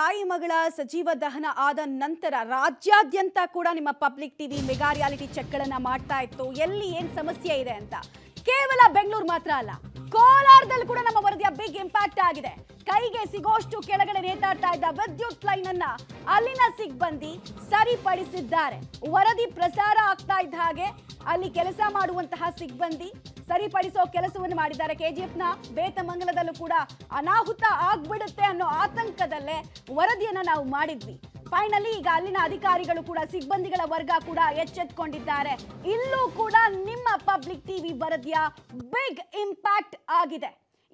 ತಾಯಿ ಮಗಳ ಸಜೀವ ದಹನ ಆದ ನಂತರ ರಾಜ್ಯಾದ್ಯಂತ ಕೂಡ ನಿಮ್ಮ ಪಬ್ಲಿಕ್ ಟಿವಿ ಮೆಗಾ ರಿಯಾಲಿಟಿ ಚೆಕ್ಗಳನ್ನು ಮಾಡ್ತಾ ಇತ್ತು ಎಲ್ಲಿ ಏನ್ ಸಮಸ್ಯೆ ಇದೆ ಅಂತ ಕೇವಲ ಬೆಂಗಳೂರು ಮಾತ್ರ ಅಲ್ಲ ಕೋಲಾರದಲ್ಲಿ ಕೂಡ ನಮ್ಮ ವರದಿಯ ಬಿಗ್ ಇಂಪ್ಯಾಕ್ಟ್ ಆಗಿದೆ ಕೈಗೆ ಸಿಗೋಷ್ಟು ಕೆಳಗಡೆ ನೇತಾಡ್ತಾ ಇದ್ದ ವಿದ್ಯುತ್ ಲೈನ್ ಅನ್ನ ಅಲ್ಲಿನ ಸಿಬ್ಬಂದಿ ಸರಿಪಡಿಸಿದ್ದಾರೆ ವರದಿ ಪ್ರಸಾರ ಆಗ್ತಾ ಇದ್ದ ಹಾಗೆ ಅಲ್ಲಿ ಕೆಲಸ ಮಾಡುವಂತಹ ಸಿಬ್ಬಂದಿ ಸರಿಪಡಿಸೋ ಕೆಲಸವನ್ನು ಮಾಡಿದ್ದಾರೆ ಕೆಜಿಎಫ್ನ ಬೇತಮಂಗಲದಲ್ಲೂ ಕೂಡ ಅನಾಹುತ ಆಗ್ಬಿಡುತ್ತೆ ಅನ್ನೋ ಆತಂಕದಲ್ಲೇ ವರದಿಯನ್ನು ನಾವು ಮಾಡಿದ್ವಿ ಫೈನಲಿ ಈಗ ಅಲ್ಲಿನ ಅಧಿಕಾರಿಗಳು ಕೂಡ ಸಿಬ್ಬಂದಿಗಳ ವರ್ಗ ಕೂಡ ಎಚ್ಚೆತ್ಕೊಂಡಿದ್ದಾರೆ ಇಲ್ಲೂ ಕೂಡ ನಿಮ್ಮ ಪಬ್ಲಿಕ್ ಟಿವಿ ವರದಿಯ ಬಿಗ್ ಇಂಪ್ಯಾಕ್ಟ್ ಆಗಿದೆ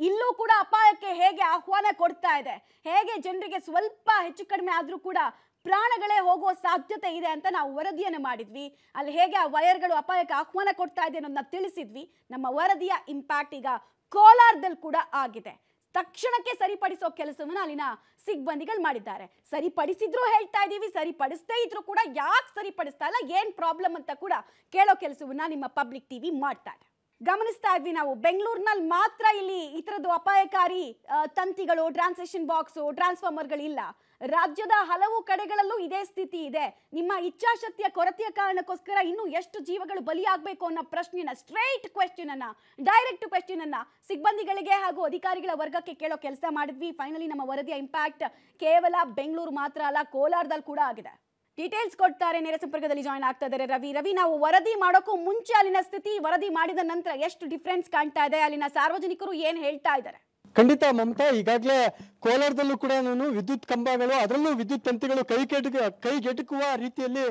ಇಲ್ಲೂ ಕೂಡ ಅಪಾಯಕ್ಕೆ ಹೇಗೆ ಆಹ್ವಾನ ಕೊಡ್ತಾ ಇದೆ ಹೇಗೆ ಜನರಿಗೆ ಸ್ವಲ್ಪ ಹೆಚ್ಚು ಕಡಿಮೆ ಆದರೂ ಕೂಡ ಪ್ರಾಣಗಳೇ ಹೋಗುವ ಸಾಧ್ಯತೆ ಇದೆ ಅಂತ ನಾವು ವರದಿಯನ್ನು ಮಾಡಿದ್ವಿ ಅಲ್ಲಿ ಹೇಗೆ ಆ ವೈರ್ಗಳು ಅಪಾಯಕ್ಕೆ ಆಹ್ವಾನ ಕೊಡ್ತಾ ಇದೆ ಅನ್ನೋದನ್ನ ತಿಳಿಸಿದ್ವಿ ನಮ್ಮ ವರದಿಯ ಇಂಪ್ಯಾಕ್ಟ್ ಈಗ ಕೋಲಾರದಲ್ಲಿ ಕೂಡ ಆಗಿದೆ ತಕ್ಷಣಕ್ಕೆ ಸರಿಪಡಿಸೋ ಕೆಲಸವನ್ನು ಅಲ್ಲಿನ ಸಿಬ್ಬಂದಿಗಳು ಮಾಡಿದ್ದಾರೆ ಸರಿಪಡಿಸಿದ್ರು ಹೇಳ್ತಾ ಇದ್ದೀವಿ ಸರಿಪಡಿಸದೇ ಇದ್ರು ಕೂಡ ಯಾಕೆ ಸರಿಪಡಿಸ್ತಾ ಇಲ್ಲ ಏನ್ ಪ್ರಾಬ್ಲಮ್ ಅಂತ ಕೂಡ ಕೇಳೋ ಕೆಲಸವನ್ನ ನಿಮ್ಮ ಪಬ್ಲಿಕ್ ಟಿವಿ ಮಾಡ್ತಾ ಗಮನಿಸ್ತಾ ಇದ್ವಿ ನಾವು ಬೆಂಗಳೂರಿನಲ್ಲಿ ಮಾತ್ರ ಇಲ್ಲಿ ಈ ಥರದ್ದು ಅಪಾಯಕಾರಿ ತಂತಿಗಳು ಟ್ರಾನ್ಸೇಷನ್ ಬಾಕ್ಸು ಇಲ್ಲ ರಾಜ್ಯದ ಹಲವು ಕಡೆಗಳಲ್ಲೂ ಇದೇ ಸ್ಥಿತಿ ಇದೆ ನಿಮ್ಮ ಇಚ್ಛಾಶಕ್ತಿಯ ಕೊರತೆಯ ಕಾರಣಕ್ಕೋಸ್ಕರ ಇನ್ನೂ ಎಷ್ಟು ಜೀವಗಳು ಬಲಿಯಾಗಬೇಕು ಅನ್ನೋ ಪ್ರಶ್ನೆನ ಸ್ಟ್ರೈಟ್ ಕ್ವೆಶ್ಚನ್ ಅನ್ನ ಡೈರೆಕ್ಟ್ ಕ್ವೆಶ್ಚನ್ ಅನ್ನ ಸಿಬ್ಬಂದಿಗಳಿಗೆ ಹಾಗೂ ಅಧಿಕಾರಿಗಳ ವರ್ಗಕ್ಕೆ ಕೇಳೋ ಕೆಲಸ ಮಾಡಿದ್ವಿ ಫೈನಲಿ ನಮ್ಮ ವರದಿಯ ಇಂಪ್ಯಾಕ್ಟ್ ಕೇವಲ ಬೆಂಗಳೂರು ಮಾತ್ರ ಅಲ್ಲ ಕೋಲಾರದಲ್ಲಿ ಕೂಡ ಆಗಿದೆ ಡೀಟೇಲ್ಸ್ ಕೊಡ್ತಾರೆ ನೇರ ಸಂಪರ್ಕದಲ್ಲಿ ಜಾಯ್ನ್ ಆಗ್ತಾ ಇದ್ದಾರೆ ರವಿ ರವಿ ನಾವು ವರದಿ ಮಾಡೋಕ್ಕೂ ಮುಂಚೆ ಅಲ್ಲಿನ ಸ್ಥಿತಿ ವರದಿ ಮಾಡಿದ ನಂತರ ಎಷ್ಟು ಡಿಫ್ರೆನ್ಸ್ ಕಾಣ್ತಾ ಇದೆ ಅಲ್ಲಿನ ಸಾರ್ವಜನಿಕರು ಏನು ಹೇಳ್ತಾ ಇದ್ದಾರೆ ಖಂಡಿತ ಮಮತಾ ಈಗಾಗಲೇ ಕೋಲಾರದಲ್ಲೂ ಕೂಡ ನಾನು ವಿದ್ಯುತ್ ಕಂಬಗಳು ಅದರಲ್ಲೂ ವಿದ್ಯುತ್ ತಂತಿಗಳು ಕೈ ಕೆಟಕ ರೀತಿಯಲ್ಲಿ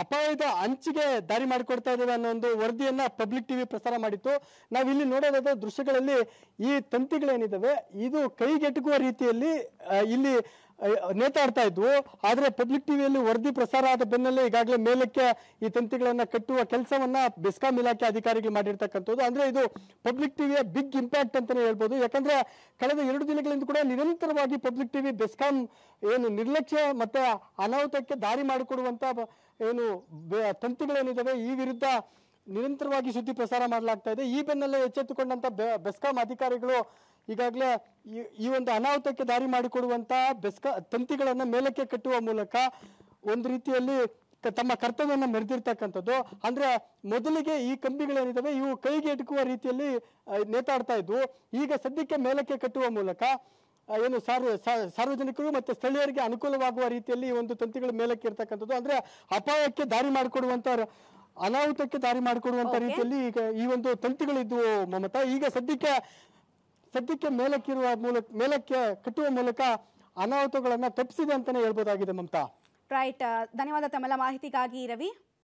ಅಪಾಯದ ಅಂಚಿಗೆ ದಾರಿ ಮಾಡಿಕೊಡ್ತಾ ಇದ್ದಾವೆ ಅನ್ನೋ ಒಂದು ವರದಿಯನ್ನು ಪಬ್ಲಿಕ್ ಟಿವಿ ಪ್ರಸಾರ ಮಾಡಿತ್ತು ನಾವಿಲ್ಲಿ ನೋಡೋದಾದ ದೃಶ್ಯಗಳಲ್ಲಿ ಈ ತಂತಿಗಳೇನಿದ್ದಾವೆ ಇದು ಕೈಗೆಟುಕುವ ರೀತಿಯಲ್ಲಿ ಇಲ್ಲಿ ನೇತಾಡ್ತಾ ಇದ್ವು ಆದರೆ ಪಬ್ಲಿಕ್ ಟಿವಿಯಲ್ಲಿ ವರದಿ ಪ್ರಸಾರ ಆದ ಬೆನ್ನಲ್ಲೇ ಈಗಾಗಲೇ ಮೇಲಕ್ಕೆ ಈ ತಂತಿಗಳನ್ನ ಕಟ್ಟುವ ಕೆಲಸವನ್ನ ಬೆಸ್ಕಾಂ ಇಲಾಖೆ ಅಧಿಕಾರಿಗಳು ಮಾಡಿರ್ತಕ್ಕಂಥದ್ದು ಅಂದ್ರೆ ಇದು ಪಬ್ಲಿಕ್ ಟಿವಿಯ ಬಿಗ್ ಇಂಪ್ಯಾಕ್ಟ್ ಅಂತಲೇ ಹೇಳ್ಬೋದು ಯಾಕಂದ್ರೆ ಕಳೆದ ಎರಡು ದಿನಗಳಿಂದ ಕೂಡ ನಿರಂತರವಾಗಿ ಪಬ್ಲಿಕ್ ಟಿವಿ ಬೆಸ್ಕಾಂ ಏನು ನಿರ್ಲಕ್ಷ್ಯ ಮತ್ತೆ ಅನಾಹುತಕ್ಕೆ ದಾರಿ ಮಾಡಿಕೊಡುವಂತ ಏನು ತಂತಿಗಳೇನಿದ್ದಾವೆ ಈ ವಿರುದ್ಧ ನಿರಂತರವಾಗಿ ಸುದ್ದಿ ಪ್ರಸಾರ ಮಾಡಲಾಗ್ತಾ ಇದೆ ಈ ಬೆನ್ನಲ್ಲೇ ಎಚ್ಚೆತ್ತುಕೊಂಡಂತ ಬೆಸ್ಕಾಂ ಅಧಿಕಾರಿಗಳು ಈಗಾಗಲೇ ಈ ಒಂದು ಅನಾಹುತಕ್ಕೆ ದಾರಿ ಮಾಡಿಕೊಡುವಂತಹ ಬೆಸ್ಕಾ ತಂತಿಗಳನ್ನು ಮೇಲಕ್ಕೆ ಕಟ್ಟುವ ಮೂಲಕ ಒಂದು ರೀತಿಯಲ್ಲಿ ತಮ್ಮ ಕರ್ತವ್ಯವನ್ನು ಮೆರೆದಿರ್ತಕ್ಕಂಥದ್ದು ಅಂದ್ರೆ ಮೊದಲಿಗೆ ಈ ಕಂಬಿಗಳೇನಿದ್ದಾವೆ ಇವು ಕೈಗೆ ಎಟುಕುವ ರೀತಿಯಲ್ಲಿ ನೇತಾಡ್ತಾ ಇದ್ವು ಈಗ ಸದ್ಯಕ್ಕೆ ಮೇಲಕ್ಕೆ ಕಟ್ಟುವ ಮೂಲಕ ಏನು ಸಾರ್ವ ಸಾರ್ವಜನಿಕರು ಮತ್ತು ಸ್ಥಳೀಯರಿಗೆ ಅನುಕೂಲವಾಗುವ ರೀತಿಯಲ್ಲಿ ಈ ಒಂದು ತಂತಿಗಳ ಮೇಲಕ್ಕೆ ಇರ್ತಕ್ಕಂಥದ್ದು ಅಂದ್ರೆ ಅಪಾಯಕ್ಕೆ ದಾರಿ ಮಾಡಿಕೊಡುವಂತ ಅನಾಹುತಕ್ಕೆ ದಾರಿ ಮಾಡಿಕೊಡುವಂತ ರೀತಿಯಲ್ಲಿ ಈಗ ಈ ಒಂದು ತಂತಿಗಳಿದ್ವು ಮಮತಾ ಈಗ ಸದ್ಯಕ್ಕೆ ಸದ್ಯಕ್ಕೆ ಮೇಲಕ್ಕಿರುವ ಮೂಲಕ ಮೇಲಕ್ಕೆ ಕಟ್ಟುವ ಮೂಲಕ ಅನಾಹುತಗಳನ್ನ ತಪ್ಪಿಸಿದೆ ಅಂತಾನೆ ಹೇಳ್ಬೋದಾಗಿದೆ ಮಮತಾ ರೈಟ್ ಧನ್ಯವಾದ ತಮ್ಮೆಲ್ಲ ಮಾಹಿತಿಗಾಗಿ ರವಿ